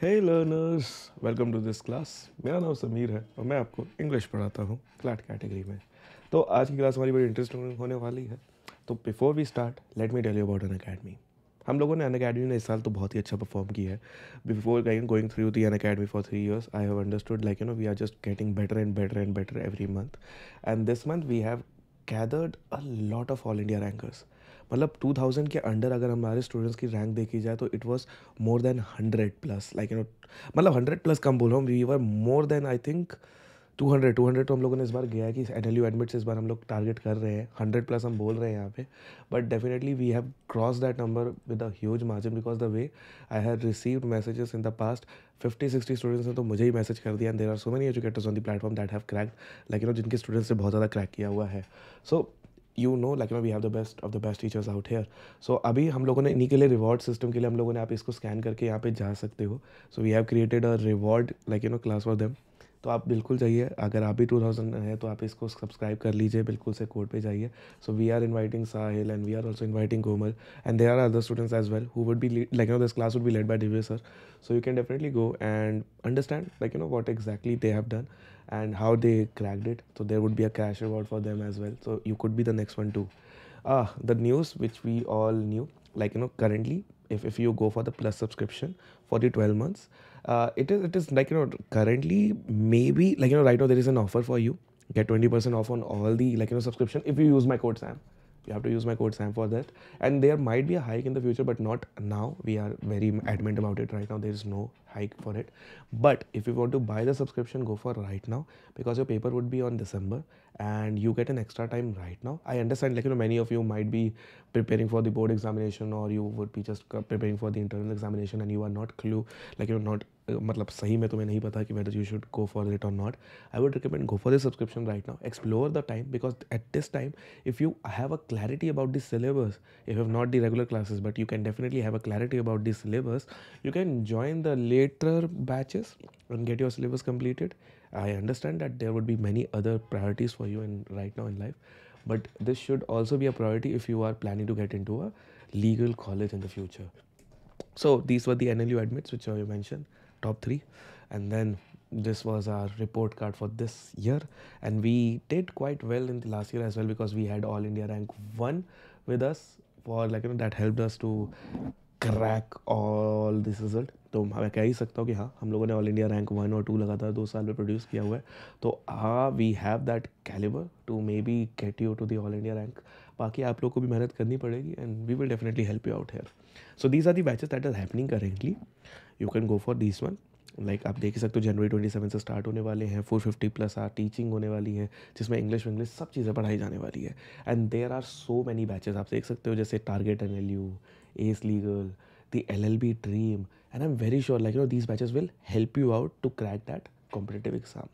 Hey learners welcome to this class मेरा नाम समीर है और मैं आपको इंग्लिश पढ़ाता हूँ क्लाट कैटेगरी में तो आज की क्लास हमारी बड़ी इंटरेस्टिंग होने वाली है तो before we start let me tell you about Unacademy हम लोगों ने अन अकेडमी ने इस साल तो बहुत ही अच्छा परफॉर्म किया है before going going through the Unacademy for three years I have understood like you know we are just getting better and better and better every month and this month we have gathered a lot of all India rankers मतलब 2000 के under अगर हमारे students की rank देखी जाए तो it was more than 100 plus like you know मतलब 100 plus कम बोल रहा हूँ we were more than I think 200 200 तो हम लोगों ने इस बार गया कि एन एल यू एडमिट्स इस बार हम लोग टारगेट कर रहे हैं हंड्रेड प्लस हम बोल रहे हैं यहाँ पे but definitely we have cross that number with a huge margin because the way I have received messages in the past 50 60 students ने तो मुझे ही मैसेज कर दिया and there are so many educators on the platform that have crack like you know जिनके students ने बहुत ज़्यादा क्रैक किया हुआ है so so, you know like we have the best of the best teachers out here so अभी हम लोगों ने इन्हीं के लिए रिवॉर्ड सिस्टम के लिए हम लोगों ने आप इसको स्कैन करके यहाँ पे जा सकते हो so we have created a reward like you know class for them तो आप बिल्कुल जाइए अगर आप भी टू थाउजेंड है तो आप इसको सब्सक्राइब कर लीजिए बिल्कुल से कोड पे जाइए so we are inviting Sahil and we are also inviting Gomar and there are other students as well who would be like know this class would be led by Divya sir so you can definitely go and understand like you know what exactly they have done and how they cracked it. So there would be a cash reward for them as well. So you could be the next one too. Ah, the news which we all knew, like you know, currently, if, if you go for the plus subscription for the 12 months, uh, it is it is like you know currently maybe like you know right now there is an offer for you get 20% off on all the like you know subscription if you use my code sam you have to use my code SAM for that. And there might be a hike in the future, but not now. We are very adamant about it right now. There is no hike for it. But if you want to buy the subscription, go for right now because your paper would be on December and you get an extra time right now. I understand, like, you know, many of you might be preparing for the board examination or you would be just preparing for the internal examination and you are not clue, like, you know, not मतलब सही में तुम्हें नहीं पता कि whether you should go for it और not I would recommend go for this subscription right now explore the time because at this time if you have a clarity about this syllabus if have not the regular classes but you can definitely have a clarity about this syllabus you can join the later batches and get your syllabus completed I understand that there would be many other priorities for you in right now in life but this should also be a priority if you are planning to get into a legal college in the future so this were the N L U admits which you mention top three and then this was our report card for this year and we did quite well in the last year as well because we had all india rank one with us for like you know that helped us to crack all this result तो मैं कह ही सकता हूँ कि हाँ हम लोगों ने ऑल इंडिया रैंक वन और टू लगातार दो साल में प्रोड्यूस किया हुआ है तो हाँ we have that calibre to maybe get you to the all India rank बाकी आप लोग को भी मेहनत करनी पड़ेगी and we will definitely help you out here so these are the batches that is happening currently you can go for this one like आप देख सकते हो जनवरी ट्वेंटी सेवन से स्टार्ट होने वाले हैं four fifty plus are teaching होने वाली है जिसमें इंग्लिश विंग्लिश सब चीज़ें पढ़ाई जाने वाली है and there are so many batches आप देख सकते हो जैसे target N L U S legal the L L B dream and I am very sure like you know these batches will help you out to crack that competitive exam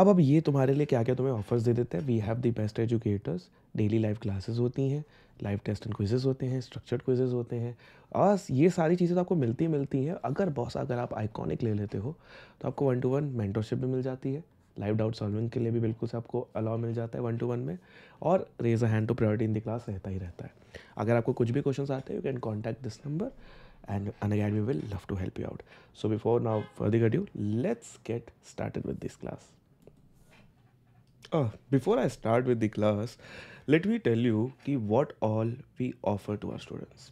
अब अब ये तुम्हारे लिए क्या क्या तुम्हें ऑफर्स दे देते हैं we have the best educators daily live classes होती हैं लाइव टेस्ट एंड क्विजेज होते हैं स्ट्रक्चर्ड क्विजेज होते हैं और ये सारी चीज़ें तो आपको मिलती मिलती हैं अगर बॉस अगर आप आइकॉनिक ले लेते हो तो आपको वन टू वन मेंटरशिप भी मिल जाती है लाइव डाउट सॉल्विंग के लिए भी बिल्कुल से आपको अलाउ मिल जाता है वन टू वन में और raise a hand to priority in the class रहता ही रहता है अगर आपको कुछ भी क्वेश्चन आते हैं you can contact this number and Unacademy will love to help you out so before now now further you let's get started with this class before I start with the class let me tell you what all we offer to our students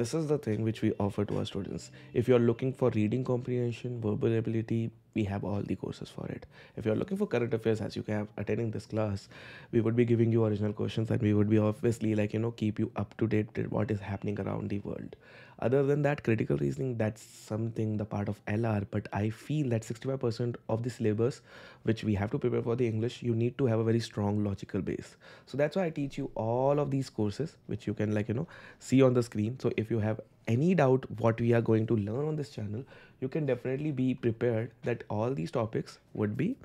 this is the thing which we offer to our students if you're looking for reading comprehension verbal ability we have all the courses for it if you're looking for current affairs as you have attending this class we would be giving you original questions and we would be obviously like you know keep you up to date with what is happening around the world other than that critical reasoning that's something the part of lr but i feel that 65% of the syllabus which we have to prepare for the english you need to have a very strong logical base so that's why i teach you all of these courses which you can like you know see on the screen so if you have any doubt what we are going to learn on this channel you can definitely be prepared that all these topics would be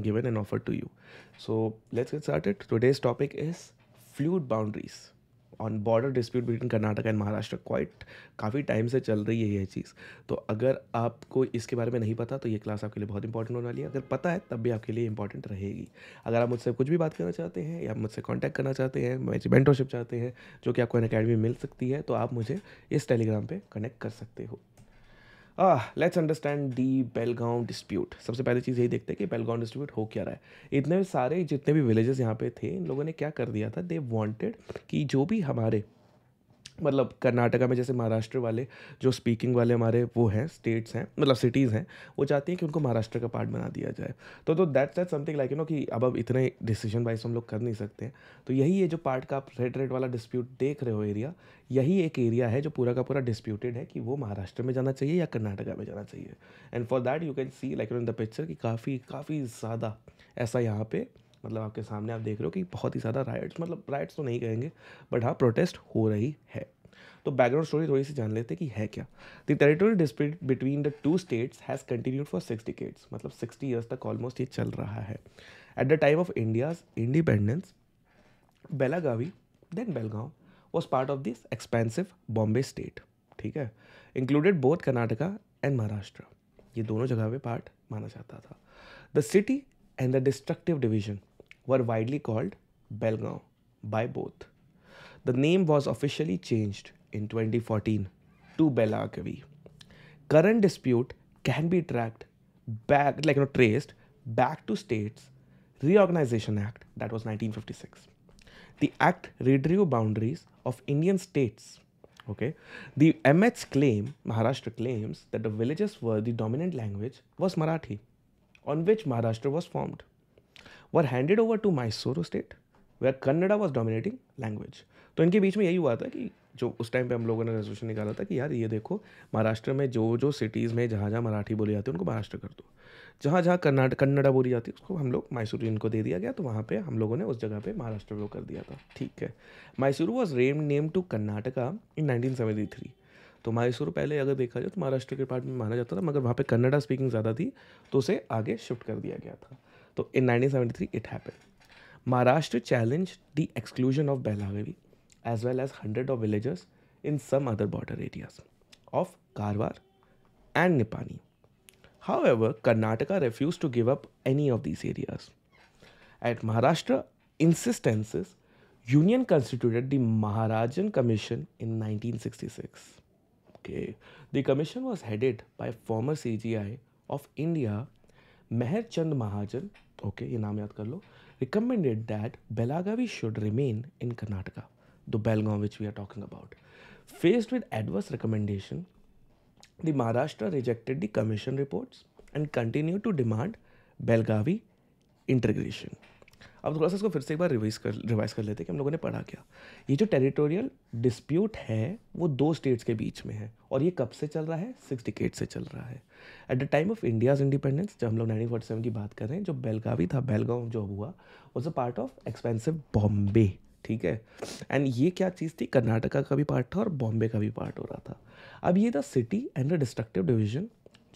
given and offered to you so let's get started today's topic is fluid boundaries on border dispute between Karnataka and Maharashtra quite काफ़ी time से चल रही है यह चीज़ तो अगर आपको इसके बारे में नहीं पता तो ये क्लास आपके लिए बहुत इंपॉर्टेंट होने वाली है अगर पता है तब भी आपके लिए इंपॉर्टेंट रहेगी अगर आप मुझसे कुछ भी बात करना चाहते हैं या मुझसे कॉन्टैक्ट करना चाहते हैं मैं मेंटरशिप चाहते हैं जो कि आपको एन अकेडमी मिल सकती है तो आप मुझे इस टेलीग्राम पर कनेक्ट कर सकते हो let's understand the Belgaum dispute सबसे पहले चीज़ यही देखते हैं कि बेलगांव डिस्प्यूट हो क्या रहा है इतने सारे जितने भी विलेजेस यहाँ पे थे इन लोगों ने क्या कर दिया था दे वांटेड कि जो भी हमारे मतलब कर्नाटका में जैसे महाराष्ट्र वाले जो स्पीकिंग वाले हमारे वो हैं स्टेट्स हैं मतलब सिटीज़ हैं वो चाहती हैं कि उनको महाराष्ट्र का पार्ट बना दिया जाए तो तो that that something like you know कि अब अब इतने डिसीजन वाइज हम लोग कर नहीं सकते हैं तो यही ये जो पार्ट का आप रेड रेड वाला डिस्प्यूट देख रहे हो एरिया यही एक एरिया है जो पूरा का पूरा डिस्प्यूटेड है कि वो महाराष्ट्र में जाना चाहिए या कर्नाटका में जाना चाहिए and for that you can see like in the picture कि काफ़ी काफ़ी ज़्यादा ऐसा यहाँ पर मतलब आपके सामने आप देख रहे हो कि बहुत ही ज़्यादा राइट्स मतलब राइट्स तो नहीं कहेंगे बट हाँ प्रोटेस्ट हो रही है तो बैकग्राउंड स्टोरी थोड़ी सी जान लेते हैं कि है क्या the territory dispute between the two states has continued for six decades मतलब सिक्सटी ईयर्स तक ऑलमोस्ट ये चल रहा है at the time of India's independence Belagavi then Belgaum was part of this expensive Bombay state ठीक है included both Karnataka and Maharashtra ये दोनों जगह पे पार्ट माना जाता था the city and the destructive division were widely called Belgaum by both. The name was officially changed in 2014 to Belagavi. Current dispute can be tracked back, like you know, traced back to states Reorganization Act that was 1956. The act redrew boundaries of Indian states. Okay, the MH claim, Maharashtra claims that the villages were the dominant language was Marathi. on which Maharashtra was formed, were handed over to Mysore state, where Kannada was dominating language. तो इनके बीच में यही हुआ था कि जो उस time पे हम लोगों ने रेजोल्यूशन निकाला था कि यार ये देखो महाराष्ट्र में जो जो सिटीज़ में जहाँ जहाँ मराठी बोली जाती है उनको महाराष्ट्र कर दो जहाँ जहाँ कर्नाटक कन्नड़ा बोली जाती है उसको हम लोग मैसूर इनको दे दिया गया तो वहाँ पे हम लोगों ने उस जगह पे महाराष्ट्र को कर दिया था ठीक है Mysore was renamed to Karnataka in nineteen seventy three तो मायसूर पहले अगर देखा जाए तो महाराष्ट्र के पार्ट में माना जाता था मगर वहाँ पे कन्नडा स्पीकिंग ज़्यादा थी तो उसे आगे शिफ्ट कर दिया गया था तो in three it happen Maharashtra challenge the exclusion of Belagavi as well as hundred of villages in some other border areas of Karwar and Nipani however refuse to give up any of this areas at Maharashtra insistences union instances, the Maharajan commission in nineteen sixty six Okay. The commission was headed by former CGI of India, Meher Chand Mahajan, okay, ये नाम याद कर लो, recommended that Belagavi should remain in Karnataka, the Belgaum which we are talking about. Faced with adverse recommendation, the Maharashtra rejected the commission reports and continued to demand Belagavi integration. अब थोड़ा सा इसको फिर से एक बार रिवाइज कर revise कर लेते हैं कि हम लोगों ने पढ़ा क्या ये जो टेरिटोरियल डिस्प्यूट है वो दो स्टेट्स के बीच में है और ये कब से चल रहा है सिक्स डिकेट से चल रहा है at the time of India's independence जब हम लोग नाइनटीन फोर्टी सेवन की बात करें जो बेलगावी था बेलगांव जो हुआ was a part of expensive Bombay ठीक है एंड ये क्या चीज़ थी कर्नाटका का भी पार्ट था और बॉम्बे का भी पार्ट हो रहा था अब ये the city and the destructive division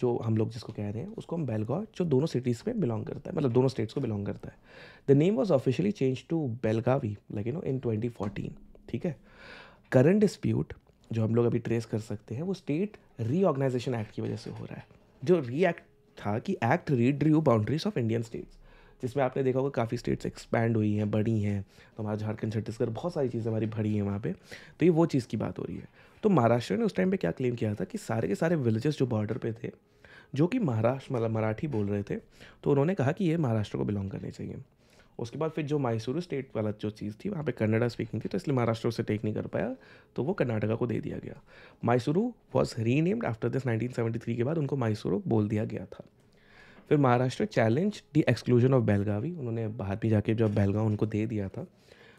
जो हम लोग जिसको कह रहे हैं उसको हम बेलगाव जो दोनों सिटीज़ में बिलोंग करता है मतलब दोनों स्टेट्स को बिलोंग करता है the name was officially change to Belagavi like you know in twenty fourteen ठीक है करंट डिस्प्यूट जो हम लोग अभी ट्रेस कर सकते हैं वो स्टेट रीऑर्गनाइजेशन एक्ट की वजह से हो रहा है जो रीएक्ट था कि act redrew boundaries of Indian states जिसमें आपने देखा होगा काफ़ी स्टेट्स एक्सपैंड हुई हैं बढ़ी हैं तो हमारा झारखंड छत्तीसगढ़ बहुत सारी चीज़ें हमारी बढ़ी हैं वहाँ पर तो ये वो चीज़ की बात हो रही है तो महाराष्ट्र ने उस टाइम पर क्या क्लेम किया था कि सारे के सारे विलेजेस जो बॉर्डर पर थे जो कि महाराष्ट्र मतलब मराठी बोल रहे थे तो उन्होंने कहा कि ये महाराष्ट्र को बिलोंग करने चाहिए उसके बाद फिर जो मैसूर स्टेट वाला जो चीज़ थी वहाँ पे कन्नडा स्पीकिंग थी तो इसलिए महाराष्ट्र उसे टेक नहीं कर पाया तो वो कर्नाटका को दे दिया गया Mysuru was renamed after this 1973 के बाद उनको मैसूरू बोल दिया गया था फिर Maharashtra challenge the exclusion of Belagavi उन्होंने बाहर भी जाके जब बेलगाव उनको दे दिया था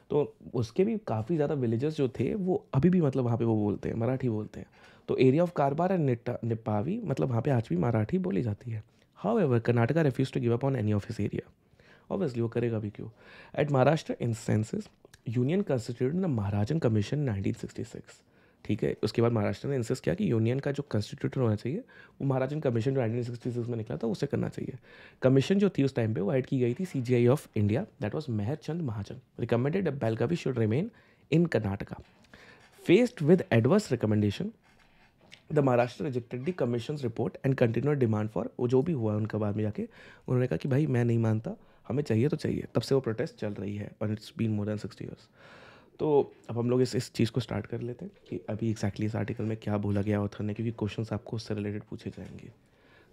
तो उसके भी काफ़ी ज़्यादा विलेजेस जो थे वो अभी भी मतलब वहाँ पे वो बोलते हैं मराठी बोलते हैं तो area of Karwar and Nipani मतलब वहाँ पे आज भी मराठी बोली जाती है however Karnataka refuse to give up on any of his area obviously वो करेगा भी क्यों at Maharashtra insistence union constitute the Maharajan commission six ठीक है उसके बाद महाराष्ट्र ने इंसिस्ट किया कि यूनियन का जो कॉन्स्टिट्यूटर होना चाहिए वो महाराजन कमीशन जो नाइनटीन सिक्सटी सिक्स में निकला था उसे करना चाहिए कमीशन जो थी उस टाइम पे वो ऐड की गई थी C G I of India that was Mehr Chand Mahajan recommended Belagavi should remain in Karnataka faced with adverse recommendation the Maharashtra rejected the commission report and continue demand for वो जो भी हुआ उनके बाद में जाके उन्होंने कहा कि भाई मैं नहीं मानता हमें चाहिए तो चाहिए तब से वो प्रोटेस्ट चल रही है और it's been more than sixty years तो अब हम लोग इस इस चीज़ को स्टार्ट कर लेते हैं कि अभी एक्जैक्टली इस आर्टिकल में क्या बोला गया ऑथर ने क्योंकि क्वेश्चन आपको उससे रिलेटेड पूछे जाएंगे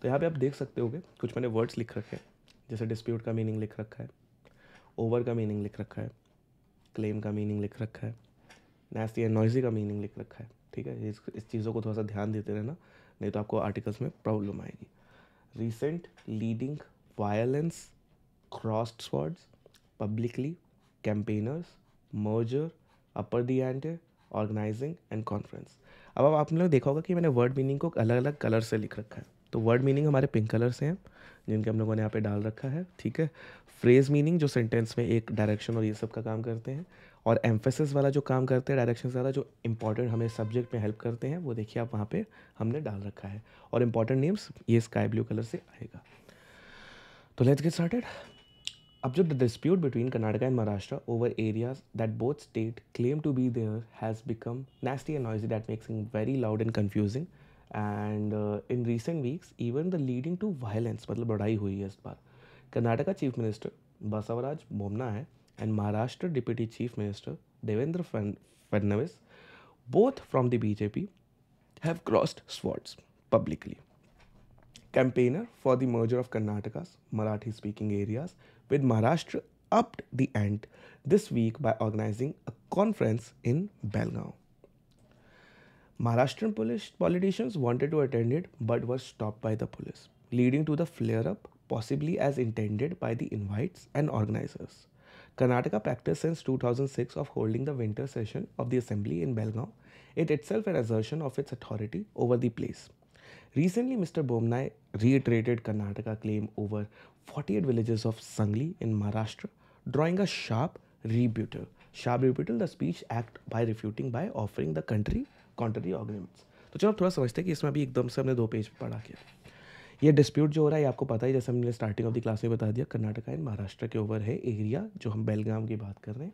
तो यहाँ पे आप देख सकते हो कुछ मैंने वर्ड्स लिख रखे हैं जैसे डिस्प्यूट का मीनिंग लिख रखा है ओवर का मीनिंग लिख रखा है क्लेम का मीनिंग लिख रखा है नेस्टी एंड नॉइजी का मीनिंग लिख रखा है ठीक है इस इस चीज़ों को थोड़ा सा ध्यान देते रहना नहीं तो आपको आर्टिकल्स में प्रॉब्लम आएगी recent leading violence crossed words publicly campaigners merger upper the and organising and conference अब अब आपने लोग देखा होगा कि मैंने वर्ड मीनिंग को अलग अलग कलर से लिख रखा है तो वर्ड मीनिंग हमारे पिंक कलर से हैं जिनके हम लोगों ने यहाँ पे डाल रखा है ठीक है फ्रेज मीनिंग जो सेंटेंस में एक डायरेक्शन और ये सब का काम करते हैं और एम्फेसिस वाला जो काम करते हैं डायरेक्शन वाला जो इंपॉर्टेंट हमें सब्जेक्ट में हेल्प करते हैं वो देखिए आप वहाँ पर हमने डाल रखा है और इम्पॉर्टेंट नेम्स ये स्काई ब्लू कलर से आएगा तो let's get started Abjad, the dispute between Karnataka and Maharashtra over areas that both states claim to be there has become nasty and noisy that makes it very loud and confusing. And uh, in recent weeks, even the leading to violence, मतलब बढ़ाई हुई है इस बार Karnataka chief minister Basavaraj Bommai and Maharashtra Deputy Chief Minister Devendra Fadnavis, both from the BJP have crossed swords publicly. Campaigner for the merger of Karnataka's Marathi speaking areas with Maharashtra upped the ante this week by organizing a conference in Belgaum. Maharashtrian police politicians wanted to attend it but were stopped by the police, leading to the flare up, possibly as intended by the invites and organizers. Karnataka practiced since 2006 of holding the winter session of the assembly in Belgaum, it itself an assertion of its authority over the place. Recently, Mr. Bomnai reiterated Karnataka claim over 48 villages of Sangli in Maharashtra, drawing a sharp rebuttal. Sharp rebuttal, the speech act by refuting by offering the country contrary arguments. तो चलो थोड़ा समझते हैं कि इसमें अभी एकदम से हमने दो पेज पढ़ा के ये डिस्प्यूट जो हो रहा है आपको पता है जैसे हमने स्टार्टिंग ऑफ द क्लास में बता दिया कर्नाटका एंड महाराष्ट्र के ओवर है एरिया जो हम बेलगाम की बात कर रहे हैं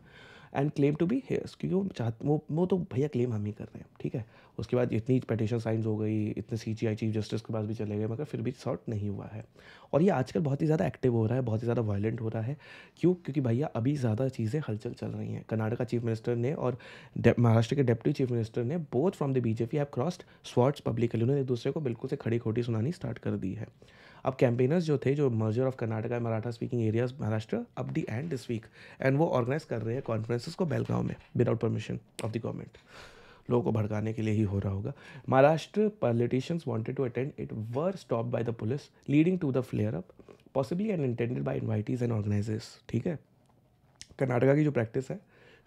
and claim to be heirs क्योंकि वो चाहते वो वो तो भैया क्लेम हम ही कर रहे हैं ठीक है उसके बाद इतनी पटिशन साइंस हो गई इतने सी जी आई चीफ जस्टिस के पास भी चले गए मगर फिर भी सॉर्ट नहीं हुआ है और ये आजकल बहुत ही ज़्यादा एक्टिव हो रहा है बहुत ही ज़्यादा वायलेंट हो रहा है क्यों क्योंकि भैया अभी ज़्यादा चीज़ें हलचल चल रही हैं कर्नाटका चीफ मिनिस्टर ने और महाराष्ट्र के डिप्टी चीफ मिनिस्टर ने both from the BJP have crossed swords publicly उन्होंने एक दूसरे को बिल्कुल से खड़ी खोटी सुनानी स्टार्ट कर दी है अब कैंपेनर्स जो थे जो merger of Karnataka Maratha speaking areas Maharashtra upped the ante this weekend वो ऑर्गेनाइज कर रहे हैं कॉन्फ्रेंस को बेलगांव में without permission of the government लोगों को भड़काने के लिए ही हो रहा होगा Maharashtra politicians wanted to attend it were stop by the police leading to the flare up possibly and intended by invitees and organisers ठीक है कर्नाटका की जो प्रैक्टिस है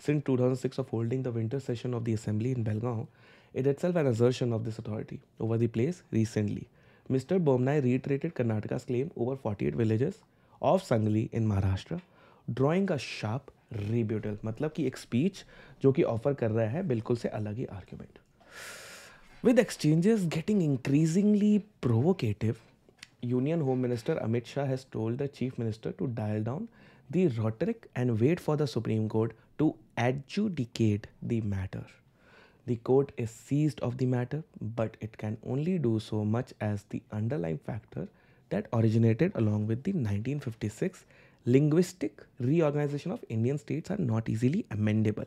since two thousand six of holding the winter session of the assembly in Belgaum it itself an assertion of this authority over the place recently mister Bommai reiterated Karnataka's claim over forty eight villages of Sangli in Maharashtra drawing a sharp rebuttal मतलब कि एक speech जो कि offer कर रहा है बिल्कुल से अलग ही argument with exchanges getting increasingly provocative union home minister Amit Shah has told the chief minister to dial down the rhetoric and wait for the supreme court to adjudicate the matter the court is seized of the matter but it can only do so much as the underlying factor that originated along with the nineteen fifty six linguistic reorganization of Indian states are not easily amendable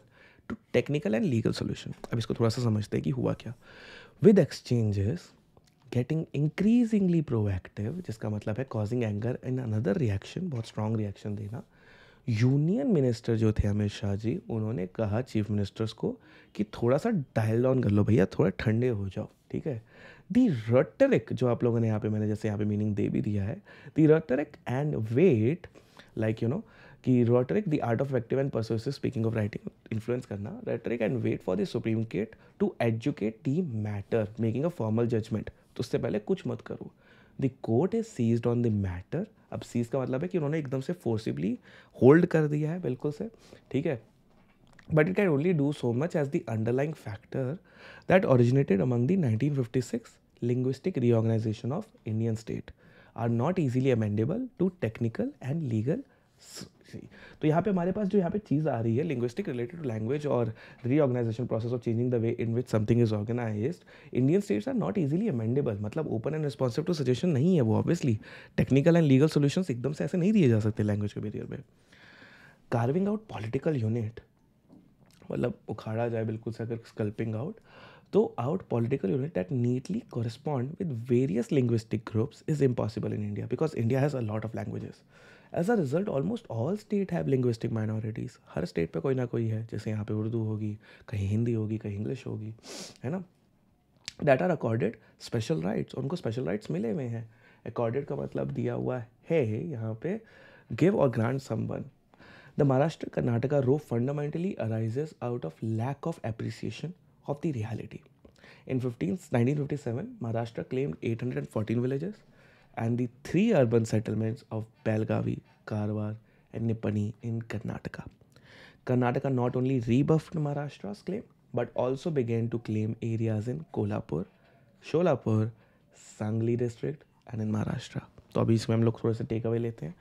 to technical and legal solution. अब इसको थोड़ा सा समझते हैं कि हुआ क्या with exchanges getting increasingly proactive जिसका मतलब है causing anger in another reaction बहुत स्ट्रॉन्ग रिएक्शन देना यूनियन मिनिस्टर जो थे अमित शाह जी उन्होंने कहा चीफ मिनिस्टर्स को कि थोड़ा सा डायल डाउन कर लो भैया थोड़ा ठंडे हो जाओ ठीक है दी रटरिक जो आप लोगों ने यहाँ पे मैंने जैसे यहाँ पे मीनिंग दे भी दिया है the rhetoric and wait like you know कि rhetoric the art of active and persuasive speaking of writing influence करना rhetoric and wait for the supreme court to educate the matter making a formal judgment तो उससे पहले कुछ मत करो the court is seized on the matter अब seize का मतलब है कि उन्होंने एकदम से फोर्सिबली होल्ड कर दिया है बिल्कुल से ठीक है but it can only do so much as the underlying factor that originated among the nineteen fifty six linguistic reorganisation of Indian state are not easily amenable to technical and legal तो यहाँ पे हमारे पास जो यहाँ पे चीज़ आ रही है लिंग्विस्टिक रिलेटेड टू लैंग्वेज और reorganisation process of changing the way in which something is organise Indian states are not easily amenable मतलब open and responsive to suggestion नहीं है वो obviously technical and legal solution एकदम से ऐसे नहीं दिए जा सकते लैंग्वेज के बेरियर में कार्विंग आउट पॉलिटिकल यूनिट मतलब उखाड़ा जाए बिल्कुल से अगर sculpting out to out political unit that neatly correspond with various linguistic groups is impossible in India because India has a lot of languages as a result almost all state have linguistic minorities हर स्टेट पे कोई ना कोई है जैसे यहाँ पे उर्दू होगी कहीं हिंदी होगी कहीं इंग्लिश होगी है ना that are accorded special rights उनको स्पेशल राइट्स मिले हुए हैं अकॉर्डेड का मतलब दिया हुआ है यहाँ पे give or grant someone the Maharashtra Karnataka row fundamentally arises out of lack of appreciation of the reality Maharashtra claimed eight hundred and fourteen villages and the three urban settlements of Belagavi Karwar and Nipani in Karnataka Karnataka not only rebuffed Maharashtra claim but also began to claim areas in Kolhapur Solapur Sangli district and in Maharashtra तो अभी इसमें हम लोग थोड़े से take away लेते हैं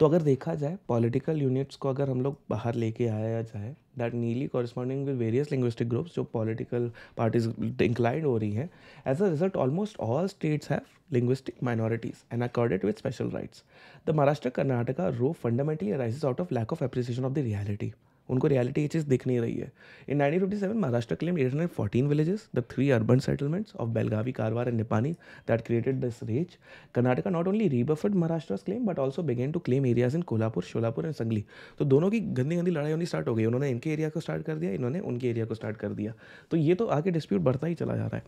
तो अगर देखा जाए पॉलिटिकल यूनिट्स को अगर हम लोग बाहर लेके आया जाए that neatly corresponding with various linguistic groups जो पॉलिटिकल पार्टीज इंक्लाइंड हो रही हैं as a result almost all states have linguistic minorities and accorded with special rights the Maharashtra Karnataka row fundamentally arises out of lack of appreciation of the reality उनको reality ये चीज़ दिख नहीं रही है in nineteen fifty seven Maharashtra claim eight hundred fourteen villages the three urban settlements of Belagavi Karwar and Nipani that created this rage Karnataka not only rebuffed Maharashtra claim but also began to claim areas in Kolhapur Solapur and Sangli तो दोनों की गंदी गंदी लड़ाई होनी start हो गई उन्होंने इनके एरिया को स्टार्ट कर दिया इन्होंने उनके एरिया को स्टार्ट कर दिया तो ये तो आगे डिस्प्यूट बढ़ता ही चला जा रहा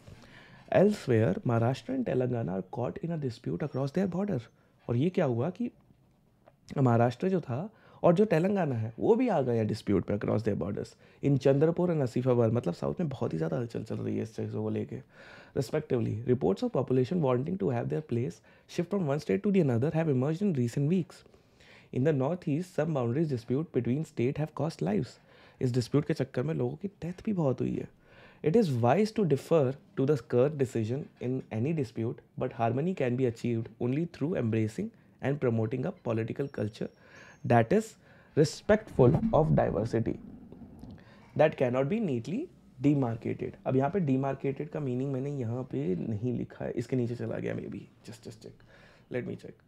है elsewhere Maharashtra and Telangana are caught in a dispute across their border और ये क्या हुआ कि महाराष्ट्र जो था और जो तेलंगाना है वो भी आ गए हैं डिस्प्यूट में across their borders in Chandrapur and नसीफाबाद मतलब साउथ में बहुत ही ज़्यादा हलचल चल रही है इस चीज़ों को लेकर respectively reports of population wanting to have their place shift from one state to the another have emerge in recent weeks in the north east some boundaries dispute between state have cost lives इस dispute के चक्कर में लोगों की death भी बहुत हुई है it is wise to defer to the court decision in any dispute but harmony can be achieved only through embracing and promoting a political culture that is respectful of diversity that cannot be neatly demarcated अब यहाँ पे demarcated का meaning मैंने यहाँ पे नहीं लिखा है इसके नीचे चला गया maybe just just check let me check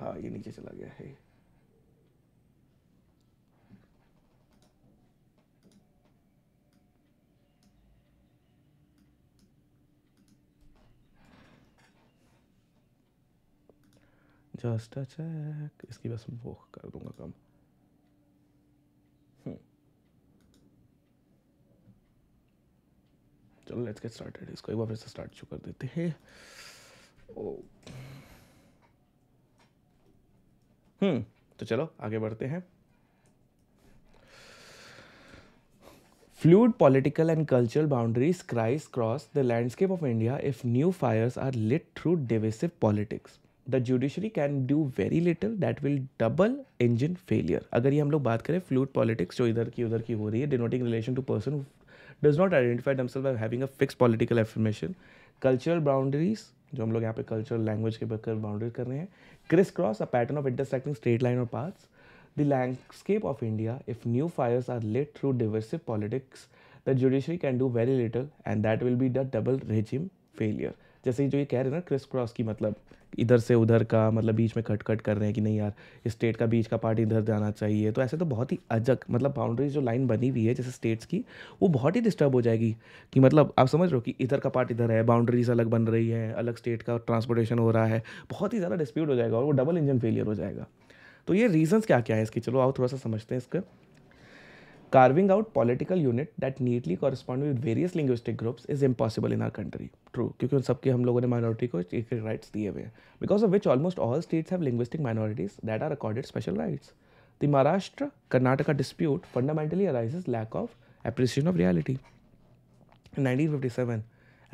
हाँ ये नीचे चला गया है जस्ट अचैक इसकी बस वो कर दूंगा कम चलो लेट्स गेट स्टार्टेड इसको एक बार फिर से स्टार्ट शुरू कर देते हैं oh. हम्म तो चलो आगे बढ़ते हैं fluid political and cultural boundaries criss cross the landscape of India if new fires are lit through divisive politics the judiciary can do very little that will double engine failure अगर ये हम लोग बात करें फ्लूड पॉलिटिक्स जो इधर की उधर की हो रही है denoting relation to person does not identify themselves having a fix political affirmation cultural boundaries जो हम लोग यहाँ पे कल्चरल लैंग्वेज के बकर बाउंड्री कर रहे हैं criss cross a pattern of intersecting state line और paths the landscape of India if new fires are let through divisive politics the judiciary can do very little and that will be the double regime failure जैसे जो ये कह रहे हैं ना criss cross की मतलब इधर से उधर का मतलब बीच में कट कट कर रहे हैं कि नहीं यार स्टेट का बीच का पार्ट इधर जाना चाहिए तो ऐसे तो बहुत ही अजक मतलब बाउंड्रीज जो लाइन बनी हुई है जैसे स्टेट्स की वो बहुत ही डिस्टर्ब हो जाएगी कि मतलब आप समझ रहे हो कि इधर का पार्ट इधर है बाउंड्रीज अलग बन रही है अलग स्टेट का ट्रांसपोर्टेशन हो रहा है बहुत ही ज़्यादा डिस्प्यूट हो जाएगा और वो डबल इंजन फेलियर हो जाएगा तो ये रीजंस क्या क्या है इसके चलो आओ थोड़ा सा समझते हैं इसका Carving out political unit that neatly correspond with various linguistic groups is impossible in our country. True, क्योंकि उन सबके minority rights Because of which almost all states have linguistic minorities that are accorded special rights. The Maharashtra-Karnataka dispute fundamentally arises lack of appreciation of reality. In 1957,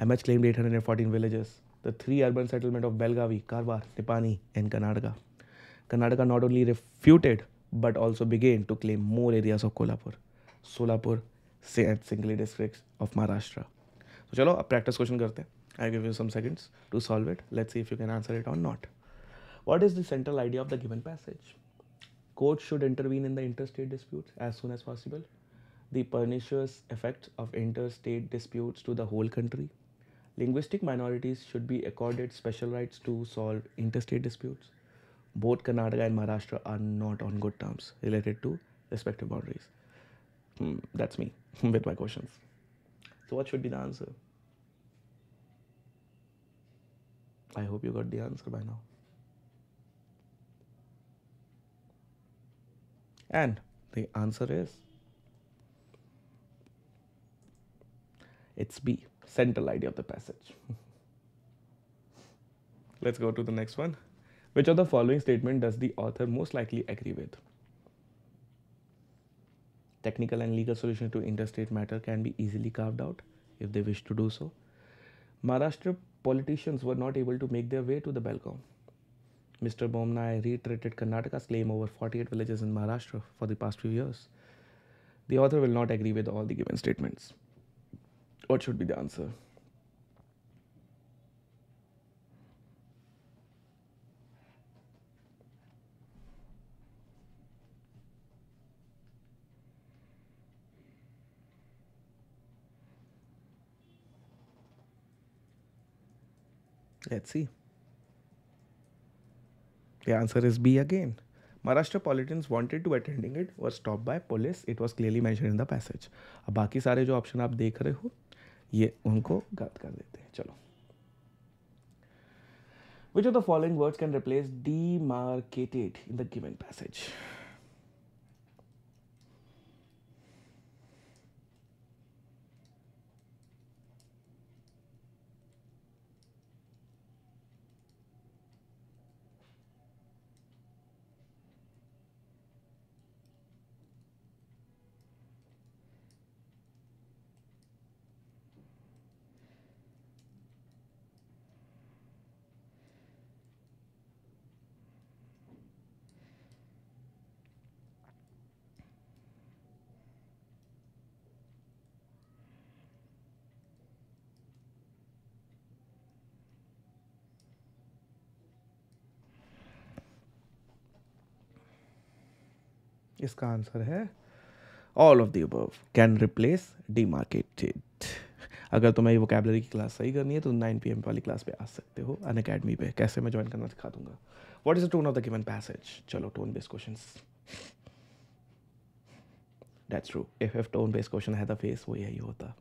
MH claimed 814 villages, the three urban settlements of Belgavi, Karwar, Tipani, and Karnataka. Karnataka not only refuted but also began to claim more areas of Kolhapur, Solapur, and single districts of Maharashtra. So chalo, अब practice question करते हैं. I'll give you some seconds to solve it. Let's see if you can answer it or not. What is the central idea of the given passage? Courts should intervene in the interstate disputes as soon as possible. The pernicious effects of interstate disputes to the whole country. Linguistic minorities should be accorded special rights to solve interstate disputes both Karnataka and Maharashtra are not on good terms related to respective boundaries. Hmm, that's me with my questions. So, what should be the answer? I hope you got the answer by now. And the answer is it's B, central idea of the passage. Let's go to the next one. Which of the following statement does the author most likely agree with? Technical and legal solution to interstate matter can be easily carved out if they wish to do so. Maharashtra politicians were not able to make their way to the Belgaum. Mr. Bomnai reiterated Karnataka's claim over 48 villages in Maharashtra for the past few years. The author will not agree with all the given statements. What should be the answer? Let's see. The answer is B again. Maharashtra politicians wanted to attending it were stopped by police. It was clearly mentioned in the passage. अब बाकी सारे जो option आप देख रहे हो ये उनको गलत कर देते हैं चलो Which of the following words can replace demarcated in the given passage? इसका आंसर है all of the above can replace demarcated अगर तुम्हें वो कैबलरी की क्लास सही करनी है तो नाइन पी एम वाली क्लास पे आ सकते हो अन अकेडमी पे कैसे मैं ज्वाइन करना सिखा दूंगा what is the tone of the given passage चलो tone based question that's true if if tone based question है द फेस वो यही होता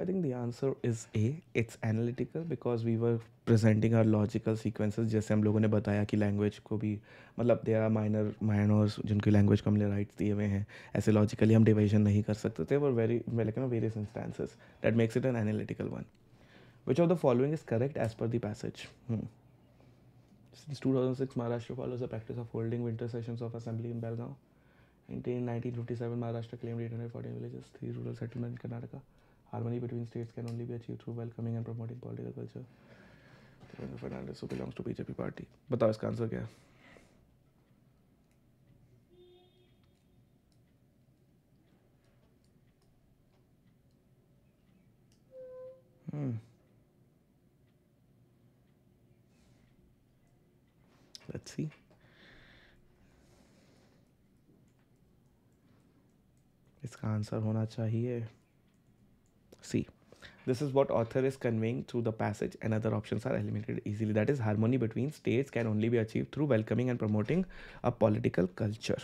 I think the answer is A it's analytical because we were presenting are logical sequences जैसे हम लोगों ने बताया कि लैंग्वेज को भी मतलब दे आर माइनर माइनर्स जिनकी लैंग्वेज को हमने राइट दिए हुए हैं ऐसे लॉजिकली हम डिवीजन नहीं कर सकते थे और वेरी लेकिन various instances that makes it an analytical one which of the following is correct as per these passage two thousand six Maharashtra follows the practice of holding winter session of assembly in Belgaum nineteen fifty seven Maharashtra claim eight hundred fourteen villages three rural settlement Karnataka Harmony between states can only be achieved through welcoming and promoting political culture. Devendra Fernandez, who belongs to BJP party. बताओ इसका answer क्या है Hmm. Let's see. इसका answer होना चाहिए See, this is what author is conveying through the passage and other options are eliminated easily. That is harmony between states can only be achieved through welcoming and promoting a political culture.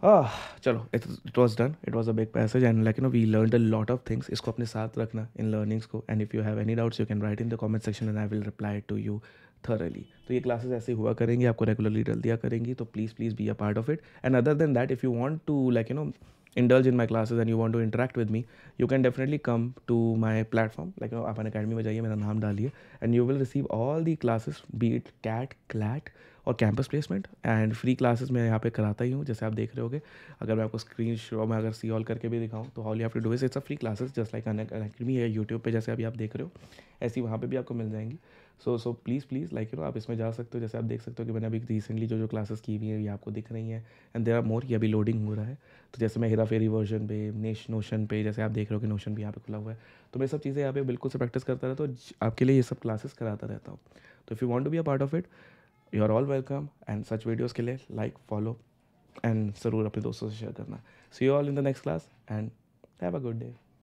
Ah, chalo, it, it was done. It was a big passage and like you know we learned a lot of things. इसको अपने साथ रखना in learnings को and if you have any doubts you can write in the comment section and I will reply to you thoroughly. तो ये classes ऐसे हुआ करेंगे आपको regularly डल दिया करेंगी तो please please be a part of it and other than that if you want to like you know indulge in my classes and you want to interact with me you can definitely come to my platform like uh, apan academy mein jaiye mera naam daliye and you will receive all the classes be it cat clat और campus placement and free classes मैं यहाँ पे कराता ही हूँ जैसे आप देख रहे होगे अगर मैं आपको स्क्रीन शो में अगर सी ऑल करके भी दिखाऊँ तो all you have to do is it's a free classes just like Unacademy है यूट्यूब पे जैसे अभी आप देख रहे हो ऐसी वहाँ पे भी आपको मिल जाएंगी so so please please like you know आप इसमें जा सकते हो जैसे आप देख सकते हो कि मैंने अभी रिसेंटली जो जो क्लासेस की हुई हैं ये आपको दिख रही हैं एंड देर आर मोर ये अभी लोडिंग हो रहा है तो जैसे मैं हेरा फेरी वर्जन पे नेश नोशन पे जैसे आप देख रहे हो कि नोशन भी यहाँ पे खुला हुआ है तो मैं सब चीज़ें यहाँ पे बिल्कुल से प्रैक्टिस करता रहता हूँ आपके लिए ये सब क्लासेस कराता रहता हूँ तो if you want to be a part of it you are all welcome and such videos के लिए लाइक फॉलो एंड ज़रूर अपने दोस्तों से शेयर करना see you all in the next class and have a good day